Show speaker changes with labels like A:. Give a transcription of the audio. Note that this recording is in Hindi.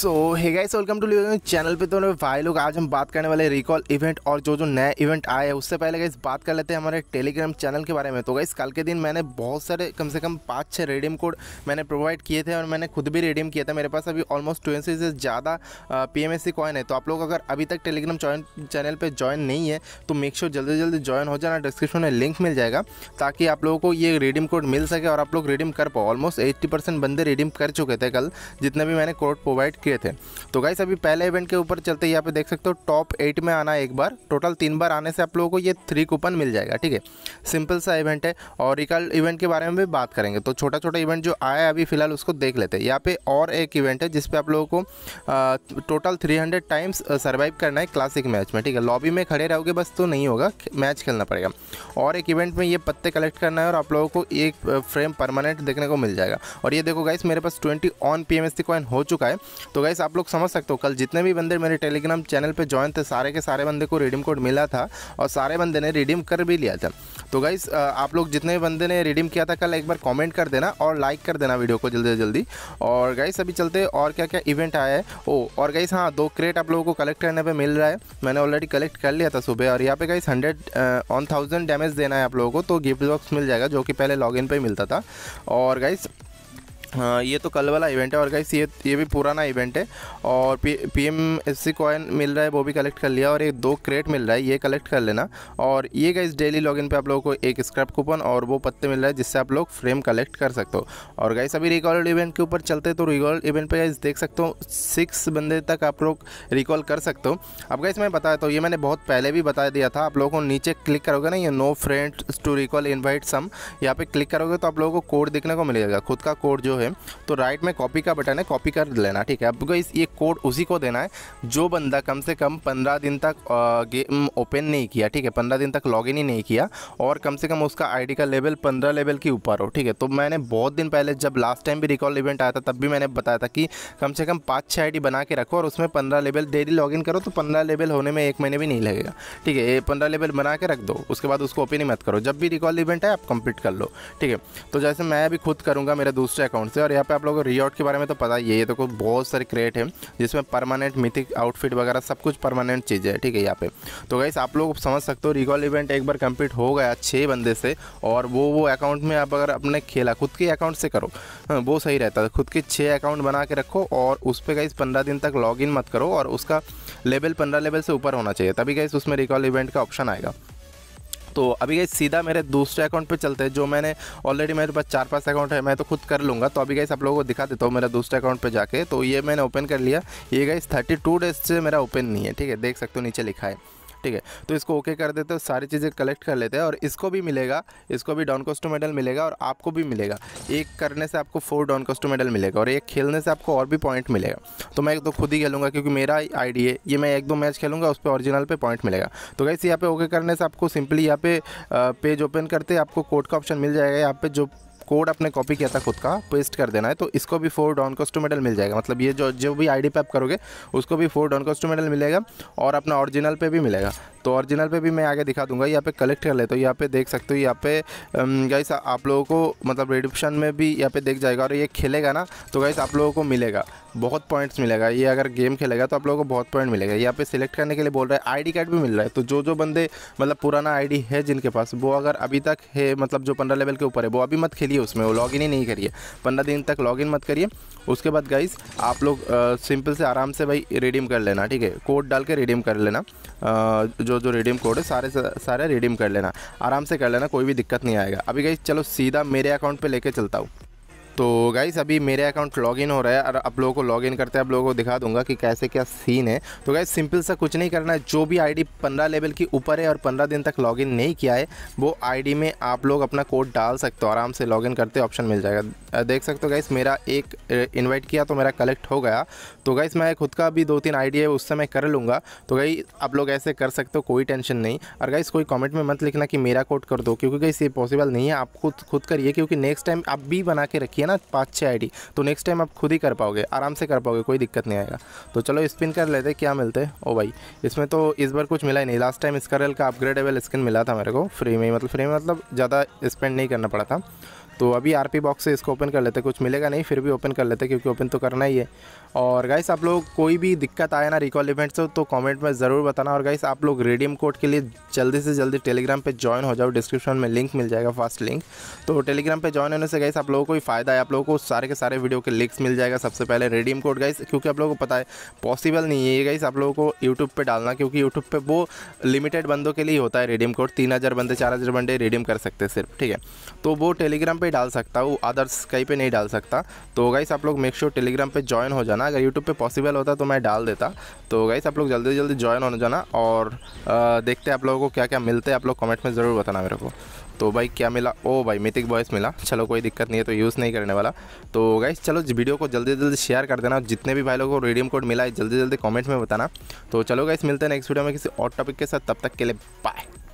A: so hey guys welcome to live channel पे तो भाई लोग आज हम बात करने वाले रिकॉल इवेंट और जो जो नए इवेंट आए हैं उससे पहले गाइस बात कर लेते हैं हमारे टेलीग्राम चैनल के बारे में तो गाइस कल के दिन मैंने बहुत सारे कम से कम पाँच छः रेडियम कोड मैंने प्रोवाइड किए थे और मैंने खुद भी रेडियम किया था मेरे पास अभी ऑलमोस्ट ट्वेंटी से ज़्यादा पी एम कॉइन है तो आप लोग अगर अभी तक टेलीग्राम चैनल पर ज्वाइन नहीं है तो मेक श्योर जल्दी जल्दी ज्वाइन हो जाना डिस्क्रिप्शन में लिंक मिल जाएगा ताकि आप लोगों को ये रेडियम कोड मिल सके और आप लोग रिडीम कर पाओ ऑलमोस्ट एट्टी बंदे रिडीम कर चुके थे कल जितने भी मैंने कोड प्रोवाइड किए थे तो गाइस अभी पहले इवेंट के ऊपर चलते यहाँ पे देख सकते हो टॉप एट में आना एक बार टोटल तीन बार आने से आप लोगों को ये थ्री कूपन मिल जाएगा ठीक है सिंपल सा इवेंट है और रिकल इवेंट के बारे में भी बात करेंगे तो छोटा छोटा इवेंट जो आया है अभी फिलहाल उसको देख लेते हैं यहाँ पे और एक इवेंट है जिसपे आप लोगों को टोटल थ्री टाइम्स सर्वाइव करना है क्लासिक मैच में ठीक है लॉबी में खड़े रहोगे बस तो नहीं होगा मैच खेलना पड़ेगा और एक इवेंट में ये पत्ते कलेक्ट करना है और आप लोगों को एक फ्रेम परमानेंट देखने को मिल जाएगा और ये देखो गाइस मेरे पास twenty on P M S हो चुका है तो तो गैस आप लोग समझ सकते हो कल जितने भी बंदे मेरे टेलीग्राम चैनल पर ज्वाइन थे सारे के सारे बंदे को रिडीम कोड मिला था और सारे बंदे ने रिडीम कर भी लिया था तो गाइस आप लोग जितने भी बंदे ने रिडीम किया था कल एक बार कमेंट कर देना और लाइक कर देना वीडियो को जल्दी से जल्दी और गाइस अभी चलते और क्या क्या इवेंट आया है ओ और गाइस हाँ दो क्रेट आप लोगों को कलेक्ट करने पे मिल रहा है मैंने ऑलरेडी कलेक्ट कर लिया था सुबह और यहाँ पे guys hundred one thousand damage देना है आप लोगों को तो गिफ्ट बॉक्स मिल जाएगा जो कि पहले लॉग पे मिलता था और गाइस हाँ, ये तो कल वाला इवेंट है और गाइस ये ये भी पुराना इवेंट है और P P M S C coin मिल रहा है वो भी कलेक्ट कर लिया और एक दो क्रेट मिल रहा है ये कलेक्ट कर लेना और ये गाइस डेली लॉगिन पे आप लोगों को एक स्क्रैप कूपन और वो पत्ते मिल रहा है जिससे आप लोग फ्रेम कलेक्ट कर सकते हो और गाइस अभी रिकॉर्ड इवेंट के ऊपर चलते तो रिकॉर्ड इवेंट पर गाइस देख सकते हो सिक्स बंदे तक आप लोग रिकॉल कर सकते हो अब गाइस मैं बताया तो ये मैंने बहुत पहले भी बता दिया था आप लोगों को नीचे क्लिक करोगे ना ये no friends to recall invite some यहाँ पर क्लिक करोगे तो आप लोगों को कोड देखने को मिलेगा खुद का कोड जो है तो राइट में कॉपी का बटन है कॉपी कर लेना ठीक है आपको इस ये कोड उसी को देना है जो बंदा कम से कम पंद्रह दिन तक गेम ओपन नहीं किया ठीक है पंद्रह दिन तक लॉग ही नहीं किया और कम से कम उसका आई का लेवल पंद्रह लेवल के ऊपर हो ठीक है तो मैंने बहुत दिन पहले जब लास्ट टाइम भी रिकॉल इवेंट आया था तब भी मैंने बताया था कि कम से कम पाँच छः आई बना के रखो और उसमें पंद्रह लेवल डेली लॉग करो तो पंद्रह लेवल होने में एक महीने भी नहीं लगेगा ठीक है ये पंद्रह लेवल बना के रख दो उसके बाद उसको ओपन ही मत करो जब भी रिकॉल इवेंट है आप कंप्लीट कर लो ठीक है तो जैसे मैं अभी खुद करूंगा मेरे दूसरे अकाउंट से और यहाँ पे आप लोगों को रिजॉर्ट के बारे में तो पता ही है ये तो कुछ बहुत सारे क्रेट है जिसमें परमानेंट मिथिक आउटफिट वगैरह सब कुछ परमानेंट चीज़ है ठीक है यहाँ पे तो गाइस आप लोग समझ सकते हो रिकॉल इवेंट एक बार कंप्लीट हो गया छः बंदे से और वो वो अकाउंट में आप अगर अपने खेला खुद के अकाउंट से करो हाँ, वो सही रहता है खुद के छः अकाउंट बना के रखो और उस पर गाइस पंद्रह दिन तक लॉग मत करो और उसका लेवल पंद्रह लेवल से ऊपर होना चाहिए तभी गाइस उसमें रिकॉल इवेंट का ऑप्शन आएगा तो अभी गई सीधा मेरे दूसरे अकाउंट पे चलते हैं जो मैंने ऑलरेडी मेरे पास चार पांच अकाउंट है मैं तो खुद कर लूँगा तो अभी गई आप लोगों को दिखा देता हूँ मेरा दूसरे अकाउंट पे जाके तो ये मैंने ओपन कर लिया ये गई थर्टी टू डेज से मेरा ओपन नहीं है ठीक है देख सकते हो नीचे लिखा है ठीक है तो इसको ओके कर देते हैं तो सारी चीज़ें कलेक्ट कर लेते हैं और इसको भी मिलेगा इसको भी डॉन कॉस्टो मेडल मिलेगा और आपको भी मिलेगा एक करने से आपको फोर डॉन कॉस्टो मेडल मिलेगा और एक खेलने से आपको और भी पॉइंट मिलेगा तो मैं एक तो खुद ही खेलूँगा क्योंकि मेरा आईडी है ये मैं एक दो मैच खेलूँगा उस पर ऑरिजिनल पर पॉइंट मिलेगा तो कैसे यहाँ पे ओके करने से आपको सिंपली यहाँ पे पेज ओपन करते आपको कोड का ऑप्शन मिल जाएगा यहाँ पे जो कोड अपने कॉपी किया था खुद का पेस्ट कर देना है तो इसको भी four don cost two medal मिल जाएगा मतलब ये जो जो भी आईडी पे आप करोगे उसको भी four don cost two medal मिलेगा और अपना ओरिजिनल पे भी मिलेगा तो ओरिजिनल पे भी मैं आगे दिखा दूंगा यहाँ पे कलेक्ट कर ले तो यहाँ पे देख सकते हो यहाँ पे गाइस आप लोगों को मतलब रिडिप्शन में भी यहाँ पे देख जाएगा और ये खेलेगा ना तो गाइस आप लोगों को मिलेगा बहुत पॉइंट्स मिलेगा ये अगर गेम खेलेगा तो आप लोगों को बहुत पॉइंट मिलेगा यहाँ पे सिलेक्ट करने के लिए बोल रहा है आईडी कार्ड भी मिल रहा है तो जो जो बंदे मतलब पुराना आईडी है जिनके पास वो अगर अभी तक है मतलब जो पंद्रह लेवल के ऊपर है वो अभी मत खेलिए है उसमें वो लॉगिन ही नहीं करिए पंद्रह दिन तक लॉगिन मत करिए उसके बाद गाइस आप लोग सिंपल से आराम से भाई रिडीम कर लेना ठीक है कोड डाल के रिडीम कर लेना आ, जो जो रिडीम कोड है सारे सारे रिडीम कर लेना आराम से कर लेना कोई भी दिक्कत नहीं आएगा अभी गाइस चलो सीधा मेरे अकाउंट पर लेके चलता हूँ तो गाइस अभी मेरे अकाउंट लॉगिन हो रहा है और आप लोगों को लॉगिन करते हैं आप लोगों को दिखा दूंगा कि कैसे क्या सीन है तो गाइस सिंपल सा कुछ नहीं करना है जो भी आईडी 15 लेवल की ऊपर है और 15 दिन तक लॉगिन नहीं किया है वो आईडी में आप लोग अपना कोड डाल सकते हो आराम से लॉगिन करते ऑप्शन मिल जाएगा देख सकते हो गाइस मेरा एक इन्वाइट किया तो मेरा कलेक्ट हो गया तो गाइस मैं खुद का भी दो तीन आईडी है उससे मैं कर लूँगा तो गाई आप लोग ऐसे कर सकते हो कोई टेंशन नहीं और गाइस कोई कॉमेंट में मत लिखना कि मेरा कोड कर दो क्योंकि गाइस ये पॉसिबल नहीं है आप खुद खुद करिए क्योंकि नेक्स्ट टाइम आप भी बना के रखिए किया ना पाँच छः आई तो नेक्स्ट टाइम आप खुद ही कर पाओगे आराम से कर पाओगे कोई दिक्कत नहीं आएगा तो चलो स्पिन कर लेते क्या मिलते ओ भाई इसमें तो इस बार कुछ मिला ही नहीं लास्ट टाइम इसका रेल का अपग्रेडेबल स्किन मिला था मेरे को फ्री में मतलब फ्री में मतलब ज़्यादा स्पेंड नहीं करना पड़ा था तो अभी आर पी बॉक्स से इसको ओपन कर लेते कुछ मिलेगा नहीं फिर भी ओपन कर लेते क्योंकि ओपन तो करना ही है और गाइस आप लोग कोई भी दिक्कत आए ना रिकॉल इवेंट से तो कमेंट में ज़रूर बताना और गाइस आप लोग रेडियम कोड के लिए जल्दी से जल्दी टेलीग्राम पे ज्वाइन हो जाओ डिस्क्रिप्शन में लिंक मिल जाएगा फास्ट लिंक तो टेलीग्राम पे ज्वाइन होने से गाइस आप लोगों को ही फ़ायदा है आप लोगों को सारे के सारे वीडियो के लिंक्स मिल जाएगा सबसे पहले रेडियम कोड गाइस क्योंकि आप लोगों को पता है पॉसिबल नहीं है ये गाइस आप लोगों को यूट्यूब पर डालना क्योंकि यूट्यूब पर वो लिमिटेड बंदों के लिए होता है रेडियम कोड तीन बंदे चार बंदे रेडियम कर सकते हैं सिर्फ ठीक है तो वो टेलीग्राम पर पे डाल सकता हूँ अदर्स कहीं पे नहीं डाल सकता तो गाइस आप लोग मेक श्योर टेलीग्राम पे ज्वाइन हो जाना अगर यूट्यूब पे पॉसिबल होता तो मैं डाल देता तो गाइस आप लोग जल्दी जल्दी ज्वाइन हो जाना और आ, देखते आप लोगों को क्या क्या मिलते हैं आप लोग कमेंट में ज़रूर बताना मेरे को तो भाई क्या मिला ओ भाई मिथिक बॉयस मिला चलो कोई दिक्कत नहीं है तो यूज़ नहीं करने वाला तो गाइस चलो वीडियो को जल्दी जल्दी शेयर कर देना जितने भी भाई लोगों को रेडियम कोड मिला है जल्दी जल्दी कमेंट में बताना तो चलो गाइस मिलते हैं नेक्स्ट वीडियो में किसी और टॉपिक के साथ तब तक के लिए बाय